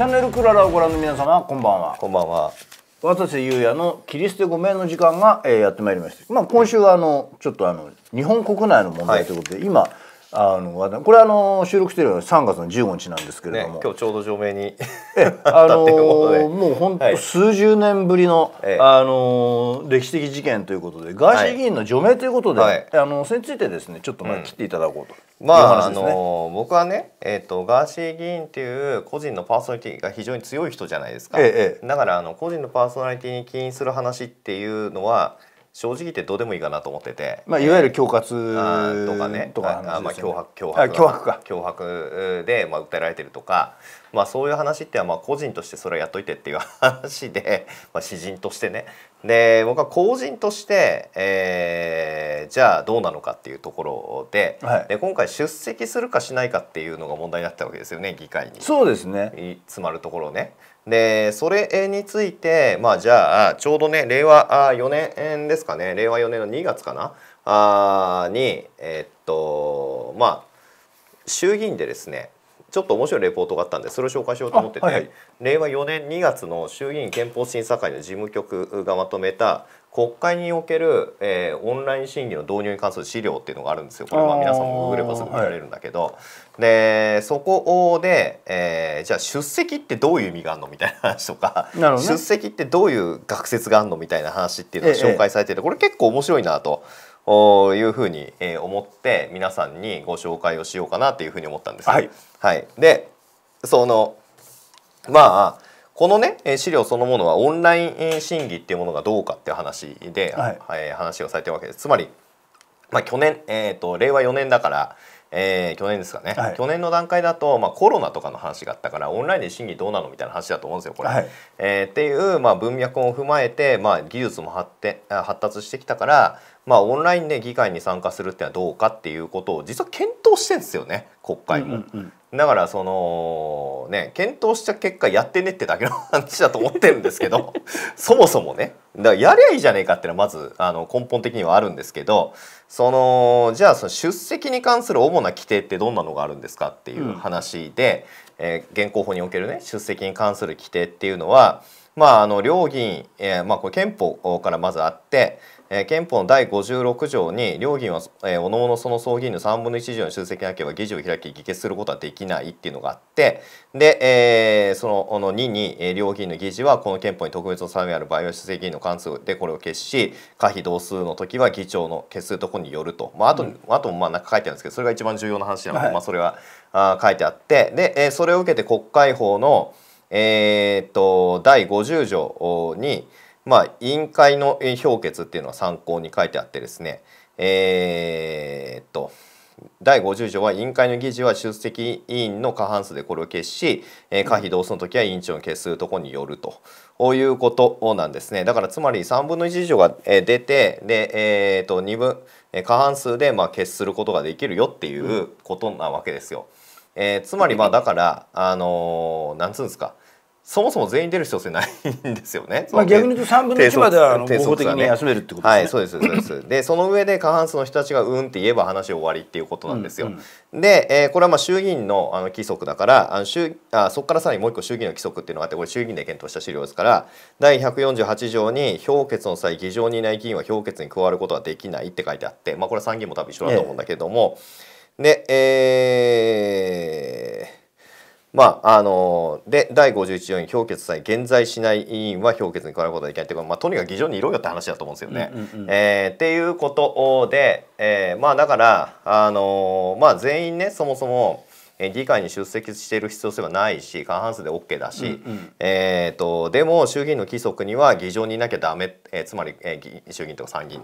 チャンネルクララをご覧の皆様こんばんはこんばんは渡瀬裕也の切り捨て5名の時間が、えー、やってまいりました、まあ、今週はあのちょっとあの日本国内の問題ということで、はい、今あのこれあの収録してるのは3月の15日なんですけれども、ね、今日ちょうど除名に あのもう本当数十年ぶりの、はい、あの歴史的事件ということでガーシー議員の除名ということで、はい、あのそれについてですねちょっとまあ切っていただこうと、うん、まあ、ね、あの僕はね、えーと、とガーシー議員っていう個人のパーソナリティが非常に強い人じゃないですか、ええ、だからあの個人のパーソナリティに起因する話っていうのは正直言ってどうでもいいかなと思ってて、まあ、いわゆる恐喝とかねとか、ね、あまあ、脅迫脅迫脅迫か脅迫で、まあ、訴えられてるとか、まあ、そういう話ってまあ個人としてそれはやっといてっていう話で、まあ、詩人としてねで僕は公人として、えー、じゃあどうなのかっていうところではい、で今回出席するかしないかっていうのが問題になったわけですよね議会にそうですね詰まるところね。でそれについてまあじゃあちょうどね令和4年ですかね令和4年の2月かなあにえっとまあ衆議院でですねちょっと面白いレポートがあったんでそれを紹介しようと思ってて、はい、令和4年2月の衆議院憲法審査会の事務局がまとめた国会における、えー、オンライン審議の導入に関する資料っていうのがあるんですよこれは皆さんもググればすぐ見られるんだけど、はい、でそこで、えー、じゃあ出席ってどういう意味があるのみたいな話とか、ね、出席ってどういう学説があるのみたいな話っていうのが紹介されてて、ええ、これ結構面白いなと。いうふうに思って皆さんにご紹介をしようかなというふうに思ったんです。はい、はい、でそのまあこのね資料そのものはオンライン審議っていうものがどうかっていう話で、はい、話をされてるわけです。つまり、まあ、去年、えーと、令和4年だから、えー、去年ですかね、はい、去年の段階だと、まあ、コロナとかの話があったからオンラインで審議どうなのみたいな話だと思うんですよこれ、はい、えー、っていう、まあ、文脈を踏まえて、まあ、技術も発発達してきたからまあ、オンラインで議会に参加するってのはどうかっていうことを実は検討してんですよね国会も、だからそのね検討した結果やってねってだけの話だと思ってるんですけど そもそもねだからやりゃいいじゃねえかっていうのはまずあの根本的にはあるんですけどそのじゃあその出席に関する主な規定ってどんなのがあるんですかっていう話で、うん、えー、現行法におけるね出席に関する規定っていうのはまあ、あの両議員、えーまあ、これ憲法からまずあって、えー、憲法の第56条に両議員は、えー、おのおのその総議員の3分の1以上に出席なければ議事を開き議決することはできないっていうのがあってで、えー、そのの2に、えー、両議員の議事はこの憲法に特別の定めある場合は出席議員の関数でこれを消し可否同数の時は議長の消すところによると、まあ、あと、うん、あとまあなんか書いてあるんですけどそれが一番重要な話なので、はい、まあ、それはあ書いてあってで、えー、それを受けて国会法の、えー、っと第50条に「まあ、委員会の評決っていうのは参考に書いてあってですねえー、っと第50条は委員会の議事は出席委員の過半数でこれを消し、え可否同数の時は委員長の消すとこによるとこいうことなんですねだからつまり3分の1以上が出てで、えー、と2分過半数でまあ決することができるよっていうことなわけですよ。えー、つまりまあだからあのー、なんつうんですかそもそも全員出る必要性ないんですよね。まあ、逆に言うと3分の1までは合法的に休めるってことですね。はい、そうですそうです。でその上で過半数の人たちがうんって言えば話終わりっていうことなんですよ。うんうん、で、えー、これはまあ衆議院のあの規則だからあの衆あそこからさらにもう一個衆議院の規則っていうのがあってこれ衆議院で検討した資料ですから第148条に評決の際議場にいない議員は評決に加わることはできないって書いてあって、まあ、これは参議院も多分一緒だと思うんだけれども、ええ、でえーまあ、あので第51条に評決さえ現在しない委員は評決に加えることができないというか、まあ、とにかく議場にいろよって話だと思うんですよね。うえっていうことで、えー、まあ、だから、あのまあ、全員ねそもそも。え議会に出席している必要性はないし過半数で OK だし、うえと、でも衆議院の規則には議場にいなきゃダメ、えー、つまり、えー、衆議院とか参議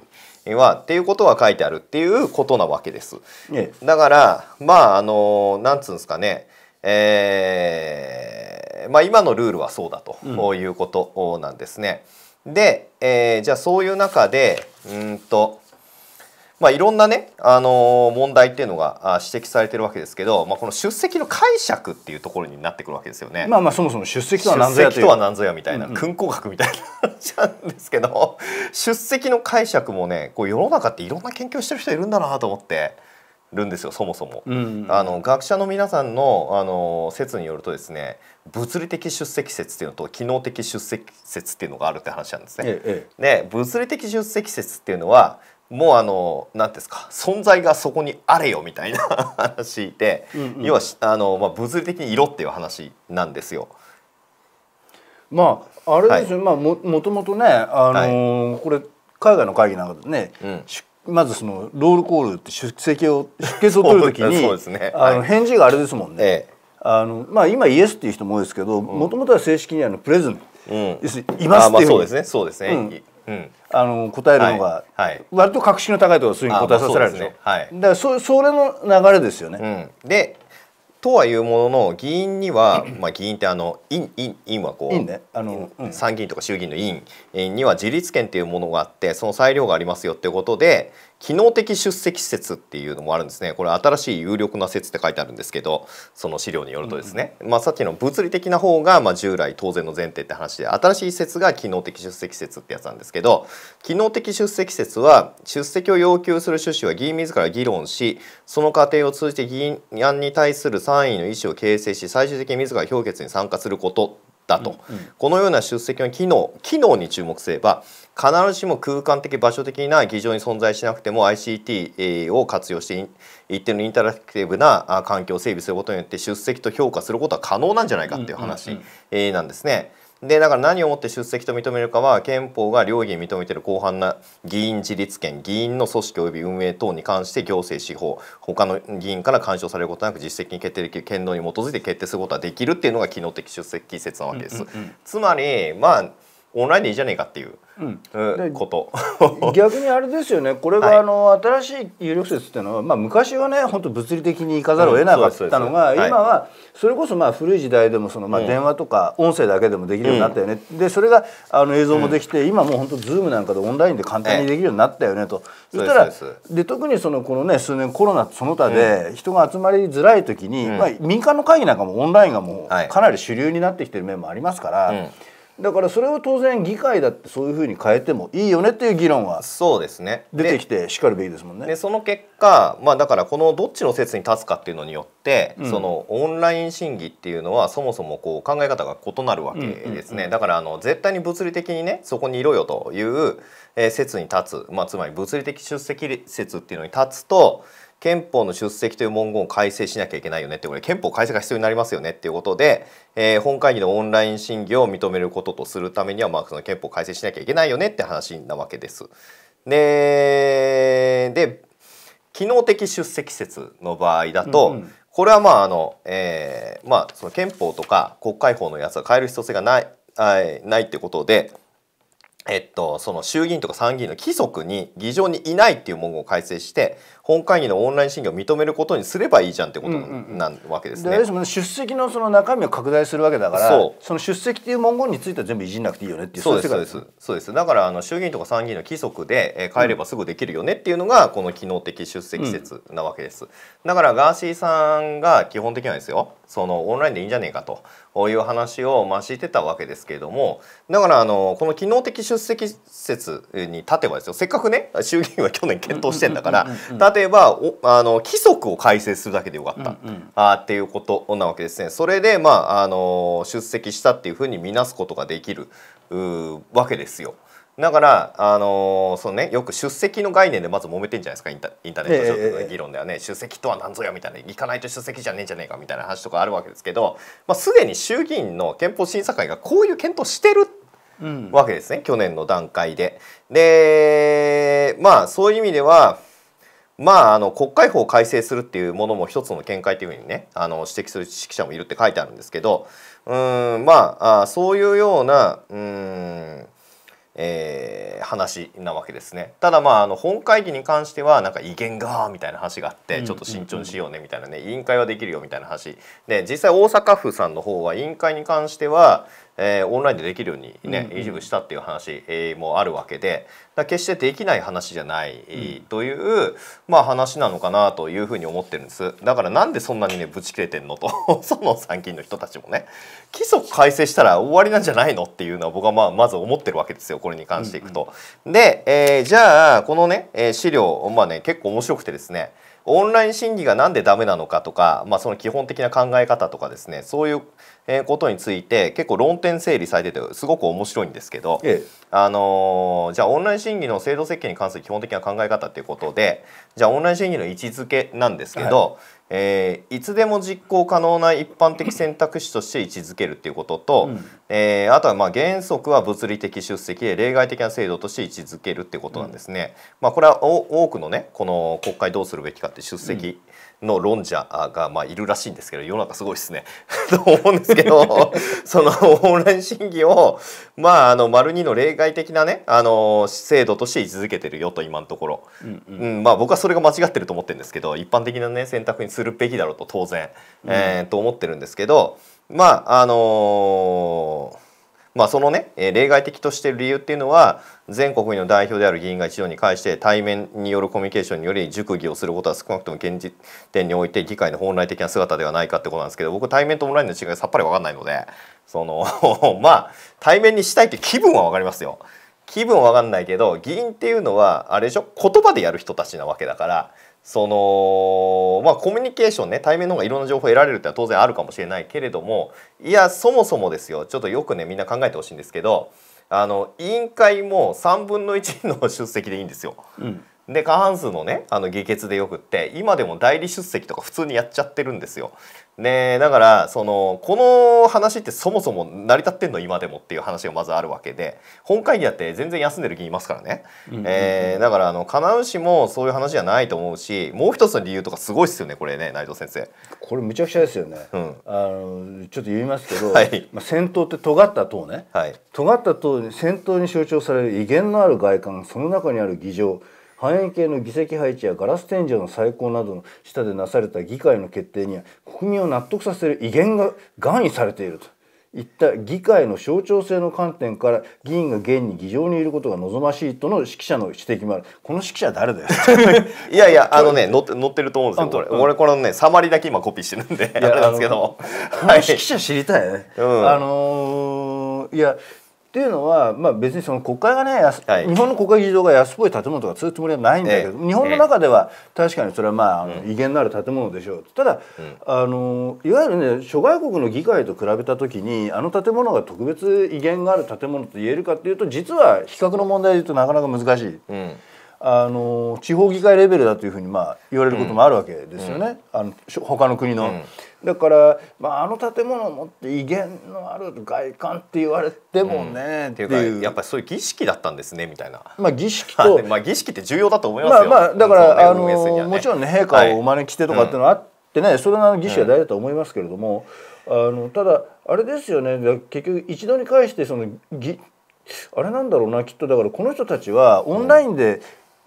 院はっていうことは書いてあるっていうことなわけです。ね、だからまああのなんつうんですかねえー、まあ、今のルールはそうだということなんですね。うん、で、えー、じゃあそういう中でうんと、まあ、いろんなね、あのー、問題っていうのが指摘されてるわけですけど、まあ、この出席の解釈っていうところになってくるわけですよね。まあまあそもそも出席とは何ぞやとは何ぞやみたいな、訓ん勲功学みたいな話なんですけど出席の解釈もねこう世の中っていろんな研究してる人いるんだなと思って。るんですよそもそも、うんあの学者の皆さんのあの説によるとですね物理的出席説っていうのと機能的出席説っていうのがあるって話なんですね。ええ、で物理的出席説っていうのはもうあの何ですか存在がそこにあれよみたいな 話で、うんうん、要はあの、まあ、物理的にいろっていう話なんですよ。まああれですよ、はい、まあもともとね、あのはい、これ海外の会議なんかでね、うん、出まずそのロールコールって出席を出血を取るときに、あの返事があれですもんね、ええ、あのまあ、今イエスっていう人も多いですけどもともとは正式にあのプレゼント、うん、いますっていうそうですねうですね、うんうん、あの答えるのが、はいはい、割と格式の高いとこうすうに答えさせられるでしょ、ねはい、だからそそれの流れですよね、うん、でとはいうものの議員には、まあ、議員ってあの院委員はこう、ね、あの、参議院とか衆議院の委員には自立権っていうものがあってその裁量がありますよっていうことで機能的出席施設っていうのもあるんですねこれ新しい有力な説って書いてあるんですけどその資料によるとですね、うんまあ、さっきの物理的な方がまあ従来当然の前提って話で新しい説が機能的出席説ってやつなんですけど機能的出席説は出席を要求する趣旨は議員自ら議論しその過程を通じて議員案に対する参与の意思を形成し最終的に自ら評決に参加することだと、うんうん、このような出席の機能機能に注目すれば必ずしも空間的場所的な議場に存在しなくても ICT を活用して一定のインタラクティブな環境を整備することによって出席と評価することは可能なんじゃないかっていう話なんですね。うんうんうんでだから何をもって出席と認めるかは憲法が両議に認めている広範な議員自立権議員の組織及び運営等に関して行政司法他の議員から干渉されることなく実績に決定できる権能に基づいて決定することができるっていうのが機能的出席説なわけです。つまりまあオンラインでいいじゃねえかっていう、うん、こと 逆にあれですよねこれがあの、はい、新しい有力説っていうのは、まあ、昔はね本当物理的に行かざるを得なかったのが、うん、今はそれこそまあ古い時代でもその、まあ、電話とか音声だけでもできるようになったよね、うん、でそれがあの映像もできて、今もう本当 Zoom なんかでオンラインで簡単にできるようになったよねと、そしたらで特にそのこの、ね、数年コロナその他で人が集まりづらい時に、まあ、民間の会議なんかもオンラインがもうかなり主流になってきてる面もありますから。だからそれを当然議会だってそういうふうに変えてもいいよねっていう議論はそうですね出てきてしかるべきですもんね。でその結果、まあ、だからこのどっちの説に立つかっていうのによって、うん、そのオンライン審議っていうのはそもそもこう考え方が異なるわけですね、だからあの絶対に物理的にねそこにいろよという、え説に立つ、まあ、つまり物理的出席説っていうのに立つと。憲法の出席という文言を改正しなきゃいけないよねってこれ憲法改正が必要になりますよねっていうことで、えー、本会議のオンライン審議を認めることとするためには、まあ、その憲法改正しなきゃいけないよねって話なわけです。でで機能的出席説の場合だと、うんうん、これはまああの、えー、まあ、その憲法とか国会法のやつは変える必要性がないないってことで。えっと、その衆議院とか参議院の規則に議場にいないっていう文言を改正して本会議のオンライン審議を認めることにすればいいじゃんってことなわけですね。うんうん、出席のその中身を拡大するわけだからその出席っていう文言については全部いじんなくていいよねっていうそうですそうですそうですだからあの衆議院とか参議院の規則で、えー、帰ればすぐできるよねっていうのがこの機能的出席説なわけです。だからガーシーさんが基本的なんですよそのオンラインでいいんじゃねえかという話をまあしてたわけですけれどもだからあのこの機能的出席説に立てばですよせっかくね衆議院は去年検討してんだから立ではおあの規則を改正するだけでよかった、うんうん、あっていうことなわけですね。それで、まあ、あの出席したっていうふうに見なすことができるわけですよ。だからあのー、そのねよく出席の概念でまず揉めてんじゃないですかインタインターネット上の議論ではね、ええ、出席とは何ぞやみたいな行かないと出席じゃねえじゃねえかみたいな話とかあるわけですけど、まあ、すでに衆議院の憲法審査会がこういう検討してるわけですね、うん、去年の段階で。でまあそういう意味ではまあ、あの国会法を改正するっていうものも一つの見解というふうにねあの指摘する指揮者もいるって書いてあるんですけどうんまああそういうようなうん、えー、話なわけですねただまああの本会議に関してはなんか威厳がみたいな話があってちょっと慎重にしようねみたいなね、委員会はできるよみたいな話で実際大阪府さんの方は委員会に関してはえー、オンラインでできるようにね、うんうん、したっていう話、えー、もあるわけで決してできない話じゃない、という、まあ、話なのかなというふうに思ってるんですだからなんでそんなにねぶち切れてんのと その参勤の人たちもね規則改正したら終わりなんじゃないのっていうのは僕はまあまず思ってるわけですよこれに関していくと。うんうん、で、えー、じゃあこのね資料まあね結構面白くてですねオンライン審議が何でダメなのかとか、まあ、その基本的な考え方とかですねそういうことについて結構論点整理されててすごく面白いんですけど、ええ、あのじゃあオンライン審議の制度設計に関する基本的な考え方ということでじゃあオンライン審議の位置づけなんですけど、はいえー、いつでも実行可能な一般的選択肢として位置づけるっていうことと、うん、えー、あとはまあ原則は物理的出席で例外的な制度として位置づけるってことなんですね。うん、まあ、これは多くのねこの国会どうするべきかって出席、うんの論者がまあいるらしいんですけど世の中すごいですね と思うんですけど そのオンライン審議をまああの丸2の例外的なねあの制度として位置づけてるよと今のところ、うんうん、うん、まあ、僕はそれが間違ってると思ってるんですけど一般的なね選択にするべきだろうと当然、うん、えー、と思ってるんですけどまああのーまあ、そのね例外的としてる理由っていうのは全国民の代表である議員が一堂に会して対面によるコミュニケーションにより熟議をすることは少なくとも現時点において議会の本来的な姿ではないかってことなんですけど僕対面とオンラインの違いさっぱり分かんないのでその まあ対面にしたいって気分は分かりますよ。気分は分かんないけど議員っていうのはあれでしょ言葉でやる人たちなわけだから。そのまあコミュニケーションね対面の方がいろんな情報を得られるってのは当然あるかもしれないけれどもいやそもそもですよちょっとよくねみんな考えてほしいんですけどあの委員会も3分の1の出席でいいんですよ。うん、で過半数のねあの議決でよくって今でも代理出席とか普通にやっちゃってるんですよ。でだからそのこの話ってそもそも成り立ってんの今でもっていう話がまずあるわけで本会議だって全然休んでる議員いますからね、うんうん、えー、だからあの叶うしもそういう話じゃないと思うしもう一つの理由とかすごいですよねこれね内藤先生これむちゃくちゃですよね、うん、あのちょっと言いますけど、はい、まあ、戦闘って尖った党ね、はい、尖った党に戦闘に象徴される威厳のある外観その中にある議場半円形の議席配置やガラス天井の再興などの下でなされた議会の決定には国民を納得させる威厳が含意されていると。いった議会の象徴性の観点から議員が現に議場にいることが望ましいとの指揮者の指摘もあるこの指揮者誰だよ いやいやあのね載って載ってると思うんですよこれ、うん、俺このねサマリだけ今コピーしてるんであれなんですけども指揮者知りたいね、うん、あのー、いやっていうのは、まあ、別にその国会がね、はい、日本の国会議事堂が安っぽい建物とかそうつもりはないんだけど、ええ、日本の中では確かにそれはまあ、の威厳のある建物でしょうただ、うん、あのいわゆるね諸外国の議会と比べた時にあの建物が特別威厳がある建物と言えるかっていうと実は比較の問題で言うとなかなか難しい。うんあの地方議会レベルだというふうにまあ言われることもあるわけですよね、うん、あの他の国の、うん、だから、まあ、あの建物を持って威厳のある外観って言われてもね、うん、っていうかやっぱりそういう儀式だったんですねみたいな、まあ、儀式と まあ儀式って重要だと思いますよ、まあ、まあだから、ね、あの、ね、もちろんね陛下をお招きしてとかっていうのはあってね、はい、それの儀式は大事だと思いますけれども、あのただあれですよね結局一度に返してその儀あれなんだろうなきっとだからこの人たちはオンラインで、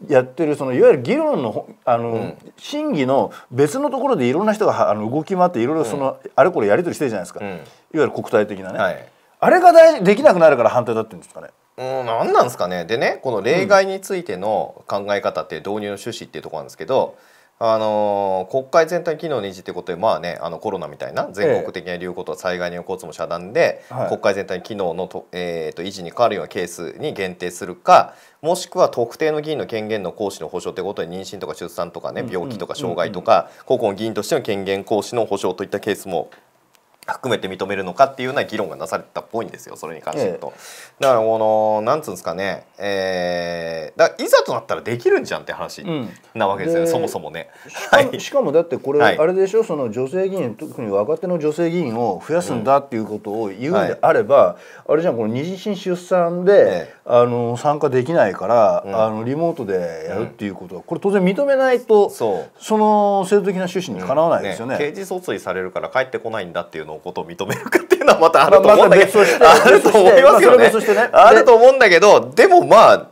やってるそのいわゆる議論のあの、うん、審議の別のところでいろんな人があの動き回っていろいろその、うん、あれこれやり取りしてるじゃないですか、うん、いわゆる国体的なね、はい、あれが大できなくなるから反対だってんですかね。うん、何なんですかねでねこの例外についての考え方って導入の趣旨っていうところなんですけど、あのー、国会全体機能に維持ってことでまあねあのコロナみたいな全国的な流行と災害による交通も遮断で、ええ、国会全体機能のと、えーと、維持に変わるようなケースに限定するかもしくは特定の議員の権限の行使の保障ということで妊娠とか出産とかね病気とか障害とか個々の議員としての権限行使の保障といったケースも含めて認めるのかっていうような議論がなされたっぽいんですよそれに関してと、ええ、だからこのなんつうんですかね、えー、だいざとなったらできるんじゃんって話なわけですよね、うん、そもそもねしかもだってこれ、あれでしょその女性議員特に若手の女性議員を増やすんだっていうことを言うんであれば、うんはい、あれじゃんこの二次審出産で、え、あの参加できないから、うん、あのリモートでやるっていうことは、これ当然認めないとそその制度的な趣旨にかなわないですよねね、刑事訴追されるから帰ってこないんだっていうのことを認めるかっていうのはまたあると思うんだけど、まあ、あると思いますけどねまあね、あると思うんだけどでもまあ、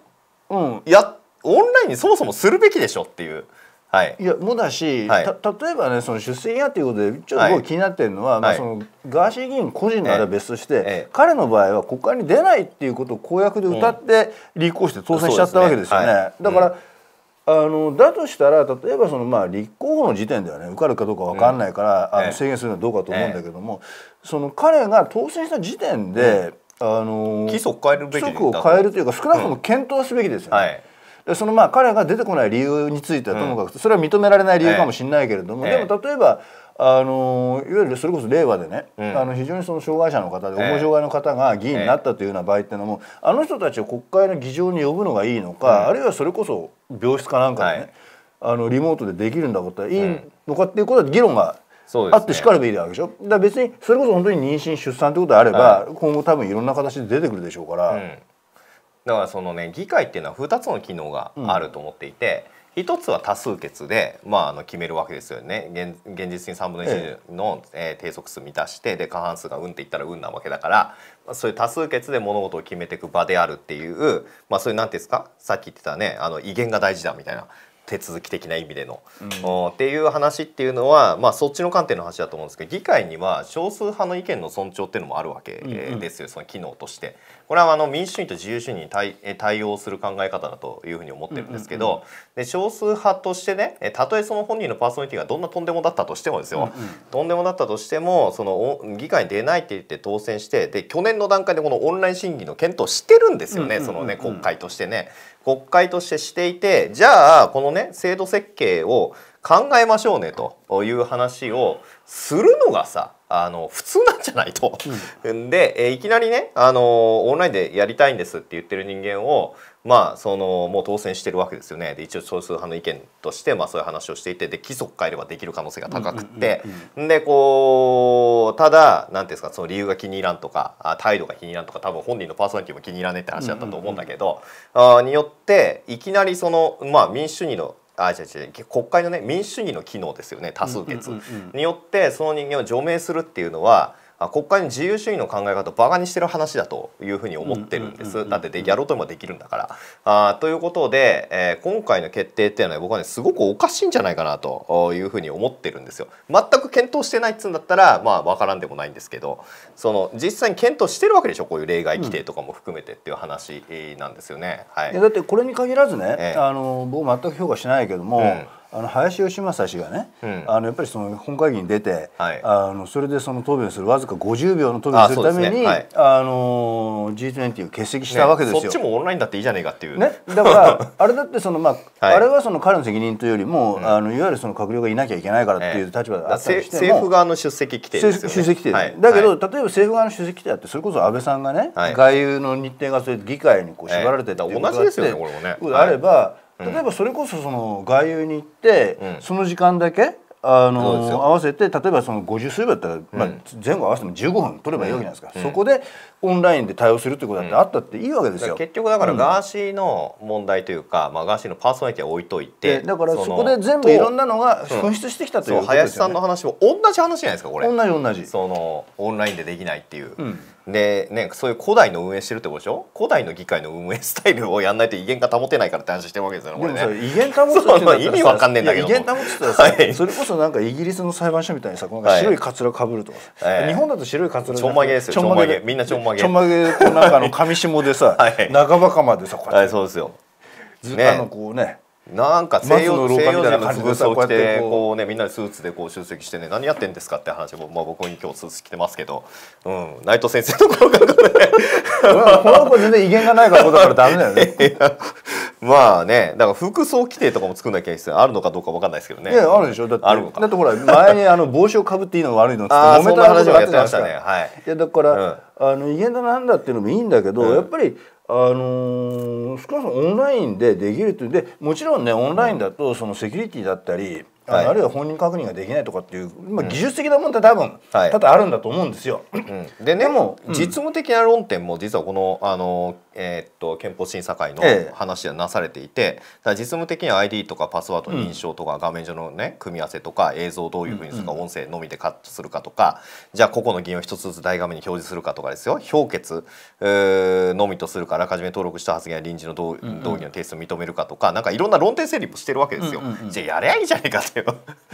うん、やオンラインにそもそもするべきでしょっていう。はい、いやもだし、はい、た例えばねその出席やっていうことでちょっと僕気になってるのは、はい、まあ、そのガーシー議員個人のあれは別として、ええ、彼の場合は国会に出ないっていうことを公約で歌って立候補して当選しちゃったわけですよね。うん、ねだから、うんあのだとしたら例えばその、まあ、立候補の時点ではね受かるかどうか分かんないから、あの制限するのはどうかと思うんだけども、その彼が当選した時点で、あの規則を変えるべき規則を変えるというか少なくとも検討すべきですよね。はいでそのまあ彼が出てこない理由についてはともかくそれは認められない理由かもしれないけれども、でも例えばあのいわゆるそれこそ令和でね、うん、あの非常にその障害者の方で重障害の方が議員になったというような場合っていうのも、えー、あの人たちを国会の議場に呼ぶのがいいのか、うん、あるいはそれこそ病室かなんかでね、はい、あのリモートでできるんだことはいいのかっていうことは議論があってしかるべきわけでしょ、だ別にそれこそ本当に妊娠出産ということがあれば、はい、今後多分いろんな形で出てくるでしょうから。うん、だからそのね議会っていうのは2つの機能があると思っていて、う一つは多数決で、まあ、あの決めるわけですよね現現実に3分の1の、え定則数満たしてで過半数が「うん」って言ったら「うん」なわけだから、そういう多数決で物事を決めていく場であるっていう、まあ、そういう何ていうんですかさっき言ってたねあの威厳が大事だみたいな手続き的な意味での、うん、っていう話っていうのは、まあ、そっちの観点の話だと思うんですけど議会には少数派の意見の尊重っていうのもあるわけですよ、うんうん、その機能として。これはあの民主主義と自由主義に対対応する考え方だというふうに思ってるんですけど、で少数派としてねたとえその本人のパーソナリティがどんなとんでもだったとしてもですよ、うんうん、とんでもだったとしてもその議会に出ないって言って当選してで去年の段階でこのオンライン審議の検討してるんですよね、そのね国会としてね。国会としてしていてじゃあこのね制度設計を考えましょうねという話をするのがさあの普通なんじゃないと。うん、で、えいきなりねあのオンラインでやりたいんですって言ってる人間をまあそのもう当選してるわけですよねで一応少数派の意見として、まあ、そういう話をしていてで規則変えればできる可能性が高くて、でこうただ何ていうんですかその理由が気に入らんとか態度が気に入らんとか多分本人のパーソナリティも気に入らねえって話だったと思うんだけど、あによっていきなりその、まあ、民主主義のあ違う違う国会のね民主主義の機能ですよね多数決によってその人間を除名するっていうのは国会に自由主義の考え方をバカにしてる話だというふうに思ってるんです。だってやろうともできるんだから。あということで、えー、今回の決定っていうのは僕はねすごくおかしいんじゃないかなというふうに思ってるんですよ。全く検討してないっつうんだったらまあ分からんでもないんですけどその実際に検討してるわけでしょこういう例外規定とかも含めてっていう話なんですよね。はい、いだってこれに限らずね、えー、あの僕全く評価しないけども。うんあの林芳正氏がね、うん、あのやっぱりその本会議に出て、はい、あのそれでその答弁するわずか50秒の答弁するためにあ、ね、はい、あの G20 を欠席したわけですよ、ね、そっちもオンラインだっていいじゃねえかっていう、ね、だから あれだってその、まあ、はい、あれはその彼の責任というよりも、うん、あのいわゆるその閣僚がいなきゃいけないからっていう立場だったりしても、政府側の出席規定ですよね出席規定、だけど、例えば政府側の出席規定だってそれこそ安倍さんがね、外遊の日程がそれ議会にこう縛られてた同じですよねこれもねあれば、例えばそれこそその外遊に行って、うん、その時間だけあの合わせて例えばその50数秒だったら、まあ、前後合わせても15分取ればいいわけじゃないですか、うん、そこでオンラインで対応するということだってあったっていいわけですよ。結局だからガーシーの問題というか、まあ、ガーシーのパーソナリティは置いといてだからそこで全部いろんなのが噴出してきたという、ね、林さんの話も同じ話じゃないですかこれ同じ同じそのオンラインでできないっていう。でね、そういう古代の運営してるってことでしょ古代の議会の運営スタイルをやんないと威厳が保てないからって話してるわけですよねこれね威厳保つって 意味わかんねえんだけど威厳保つってさ、はい、それこそなんかイギリスの裁判所みたいにさこの白いカツラかぶるとか、はい、日本だと白いカツラちょんまげですよちょんまげみんなちょんまげちょんまげこなんかの上下でさ、はい、ばかまでさこうやって、はい、そうですよ、ね、あのこうねなんか西洋西洋人の服装着てこうねみんなでスーツでこう出席してね何やってんですかって話もまあ僕に今日スーツ着てますけど、うん、内藤先生の頃からこの子全然威厳がないからこからダメだよね まあねだから服装規定とかも作んなきゃいけないあるのかどうかわかんないですけどねいやあるでしょだってあるのかだってほら前にあの帽子をかぶっていいのが悪いのって 揉めた話をやってましたねはいいやだから、うん、あの威厳だなんだっていうのもいいんだけど、うん、やっぱりあのー、少なくともオンラインでできるというでもちろんねオンラインだとそのセキュリティだったり、はい、あるいは本人確認ができないとかっていう、まあ、技術的な問題多分、はい、多々あるんだと思うんですよ。うん、でねでも、うん、実務的な論点も実はこのあのーえー、っと憲法審査会の話でなされていて、ええ、実務的に ID とかパスワード認証とか画面上の、ね、組み合わせとか映像をどういうふうにするか、音声のみでカットするかとかじゃあ個々の議員を一つずつ大画面に表示するかとかですよ評決、のみとするかあらかじめ登録した発言や臨時の動,、議の提出を認めるかとかなんかいろんな論点整理もしてるわけですよ。じゃあやれやいいじゃないかっていう。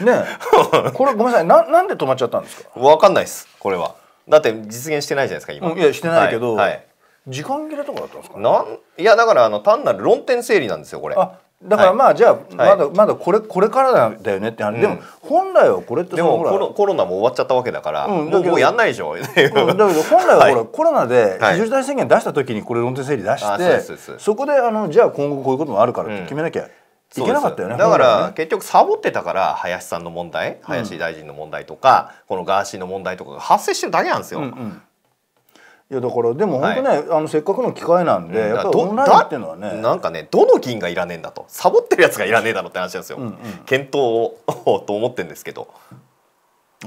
ね これごめんなさいななんで止まっちゃったんですかわかんないですこれは。だって実現してないじゃないですか今。うん、いやしてないけど、はいはい時間切れとかだったんですか、ね、なんいやだからあの単なる論点整理なんですよこれ。だからまあ、じゃあまだ、はい、まだこれこれからだよねって話、うでも本来はこれってでもコロコロナも終わっちゃったわけだから、うん、もうもうやんないでしょ、うん、だけど本来はこれ、はい、コロナで非常事態宣言出した時にこれ論点整理出して、はい、そこであのじゃあ今後こういうこともあるからって決めなきゃ、いけなかったよねだから、ね、結局サボってたから林さんの問題林大臣の問題とか、このガーシーの問題とかが発生してるだけなんですよ。うんうんいやだからでも本当ね、はい、あのせっかくの機会なんで、うん、やっぱオンラインっていうのはねなんかねどの銀がいらねえんだとサボってるやつがいらねえだろって話なんですよ、うんうん、検討を と思ってんですけど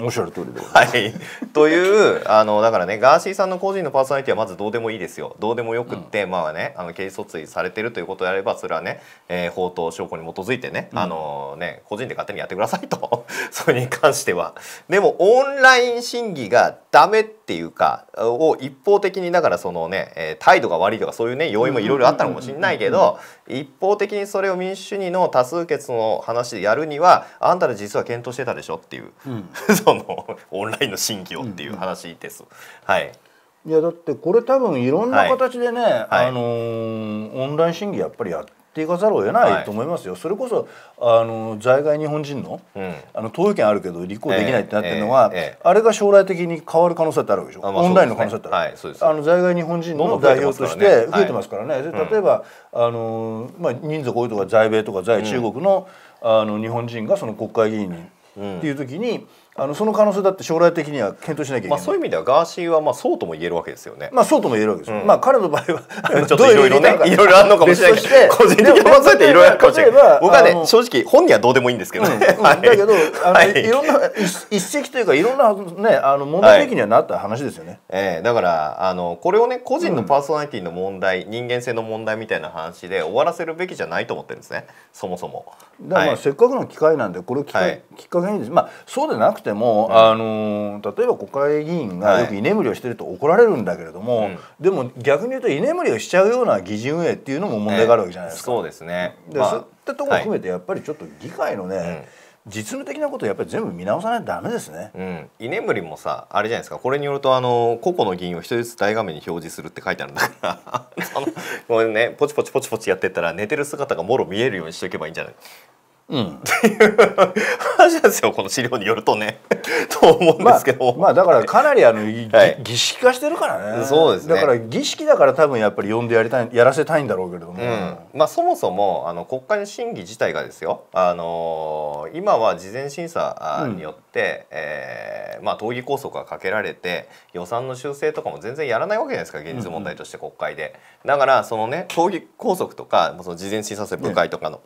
おっしゃる通りではい、というあのだからねガーシーさんの個人のパーソナリティはまずどうでもいいですよどうでもよくって、うん、まあねあの刑事訴追されてるということであればそれはね、えー、法と証拠に基づいてね、うん、あのね個人で勝手にやってくださいと それに関しては。でもオンライン審議がダメっていうかを一方的にだからそのね態度が悪いとかそういうね要因もいろいろあったのかもしれないけど一方的にそれを民主主義の多数決の話でやるにはあんたら実は検討してたでしょっていう、うん、そのオンラインの審議をっていう話です。はいいやだってこれ多分いろんな形でね、はいはい、あのー、オンライン審議やっぱりやってていかざるを得ないと思いますよ、はい、それこそあの在外日本人のうん、あの投与権あるけど立候補できないってなってるのは、えーえー、あれが将来的に変わる可能性ってあるわけでしょ、まあ、オンラインの可能性ってある、はい、あの在外日本人の代表として増えてますからね、はい、例えば、うん、あのまあ、人数多いとか在米とか在中国の,、あの日本人がその国会議員に、っていう時に。あのその可能性だって将来的には検討しなきゃいけない、まあ、そういう意味ではガーシーはまあそうとも言えるわけですよね。まあそうとも言えるわけですよ。うん、まあ彼の場合は ちょっといろいろねいろいろあるのかもしれないけど個人的にもそていろいろあるかもしれない僕はね正直本にはどうでもいいんですけどね。うんうん、だけどはい、いろんな一石というかいろんな、ね、あの問題的にはなった話ですよね。はい、えー、だからあのこれをね個人のパーソナリティの問題、うん、人間性の問題みたいな話で終わらせるべきじゃないと思ってるんですねそもそも。だからまあ、はい、せっかくの機会なんでこれをき,、はい、きっかけにまあそうでなくしても、うん、あの例えば国会議員がよく居眠りをしてると怒られるんだけれども、はい、でも逆に言うと居眠りをしちゃうような議事運営っていうのも問題があるわけじゃないですか。えそうですね、で、まあ、そういったところを含めてやっぱりちょっと議会のね、はい実務的なことやっぱり全部見直さないとダメですね。うん、居眠りもさあれじゃないですか。これによるとあの個々の議員を一人ずつ大画面に表示するって書いてあるんだから、のこれねポチポチポチポチやってったら寝てる姿がもろ見えるようにしておけばいいんじゃない。うん、っていう話ですよこの資料によるとね と思うんですけど、まあ、まあだからかなりあの、はい、儀式化してるからねそうですねだから儀式だから多分やっぱり呼んでやりたいやらせたいんだろうけれども、うん、まあ、そもそもあの国会の審議自体がですよ、あのー、今は事前審査によって、うん、えー、まあ、党議拘束がかけられて予算の修正とかも全然やらないわけじゃないですか現実問題として国会で、うんうん、だからそのね党議拘束とかその事前審査制部会とかの、ね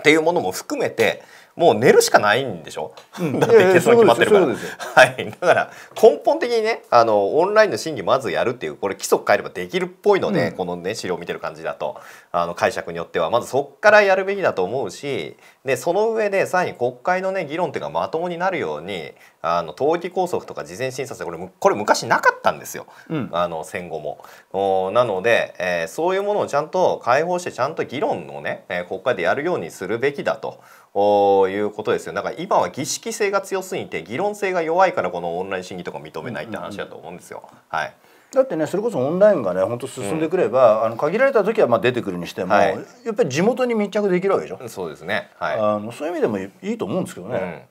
っていうものも含めてもう寝るしかないんでしょ、うん、だって決まってるから、はい、だから根本的にねあのオンラインの審議まずやるっていうこれ規則変えればできるっぽいので、うん、このね資料を見てる感じだとあの解釈によってはまずそこからやるべきだと思うしでその上でさらに国会のね議論っていうのがまともになるようにあの党議拘束とか事前審査ってこれこれ昔なかったんですよ、うん、あの戦後も。なので、えー、そういうものをちゃんと解放してちゃんと議論をね、えー、国会でやるようにするべきだと。おいうことですよだから今は儀式性が強すぎて議論性が弱いからこのオンライン審議とか認めないって話だと思うんですよ。はい、だってねそれこそオンラインがね本当進んでくれば、うん、あの限られた時はまあ出てくるにしても、はい、やっぱり地元に密着できるわけでしょそうですね、はい、あのそういう意味でもいいと思うんですけどね、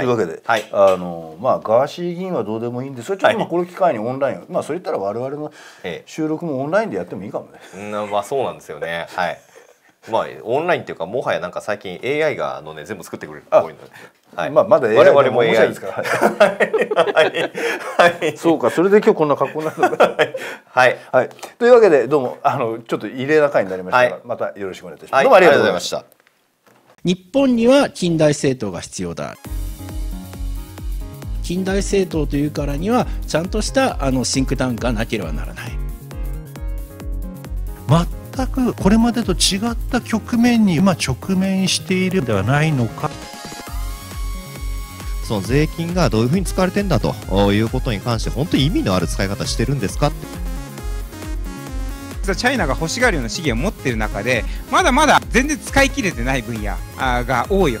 というわけで、はい、あのまあ、ガーシー議員はどうでもいいんでそれちょっとこの機会にオンライン、まあ、それ言ったら我々の収録もオンラインでやってもいいかもね。えまあ、そうなんですよね、はい、まあオンラインっていうかもはやなんか最近 AI があのね全部作ってくれるっぽいので。はい、まあまだ AI 我々も a ですから。はい。はい。そうか、それで今日こんな格好なのか。はい。はい。というわけでどうもあのちょっと異例な回になりましたが、またよろしくお願いいたします。どうもありがとうございました。日本には近代政党が必要だ。近代政党というからにはちゃんとしたあのシンクタンクがなければならない。全くこれまでと違った局面に今直面しているのではないのか。その税金がどういうふうに使われてんだということに関して本当に意味のある使い方してるんですかチャイナが欲しがるような資源を持ってる中でまだまだ全然使い切れてない分野が多いよ。